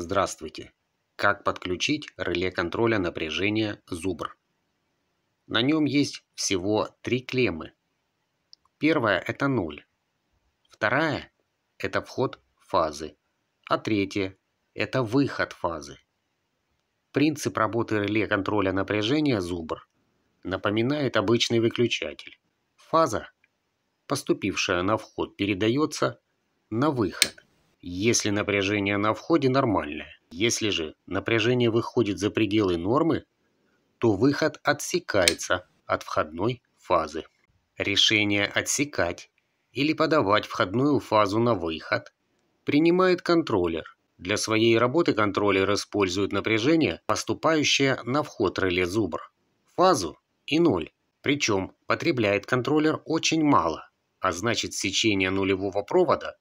Здравствуйте. Как подключить реле контроля напряжения Зубр? На нем есть всего три клеммы. Первая – это 0. Вторая – это вход фазы. А третья – это выход фазы. Принцип работы реле контроля напряжения Зубр напоминает обычный выключатель. Фаза, поступившая на вход, передается на выход если напряжение на входе нормальное. Если же напряжение выходит за пределы нормы, то выход отсекается от входной фазы. Решение отсекать или подавать входную фазу на выход принимает контроллер. Для своей работы контроллер использует напряжение, поступающее на вход реле зубр, фазу и ноль. Причем потребляет контроллер очень мало, а значит сечение нулевого провода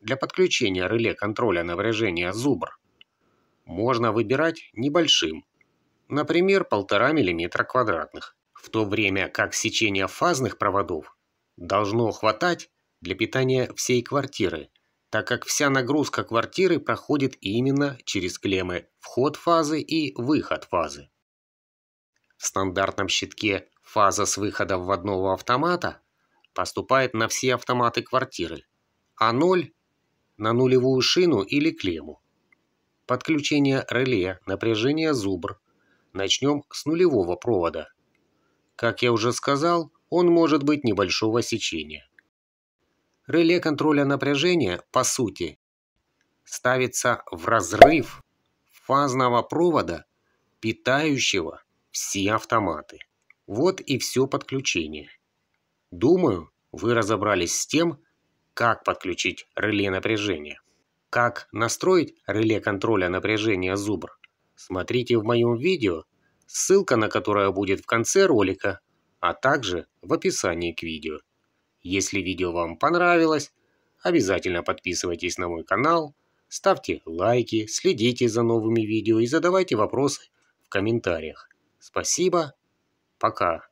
для подключения реле контроля напряжения зубр можно выбирать небольшим, например, 1,5 мм квадратных, в то время как сечение фазных проводов должно хватать для питания всей квартиры, так как вся нагрузка квартиры проходит именно через клеммы вход фазы и выход фазы. В стандартном щитке фаза с выхода в водного автомата поступает на все автоматы квартиры, а 0 на нулевую шину или клемму. Подключение реле, напряжение зубр. Начнем с нулевого провода. Как я уже сказал, он может быть небольшого сечения. Реле контроля напряжения, по сути, ставится в разрыв фазного провода, питающего все автоматы. Вот и все подключение. Думаю, вы разобрались с тем, как подключить реле напряжения. Как настроить реле контроля напряжения зубр, смотрите в моем видео, ссылка на которое будет в конце ролика, а также в описании к видео. Если видео вам понравилось, обязательно подписывайтесь на мой канал, ставьте лайки, следите за новыми видео и задавайте вопросы в комментариях. Спасибо, пока.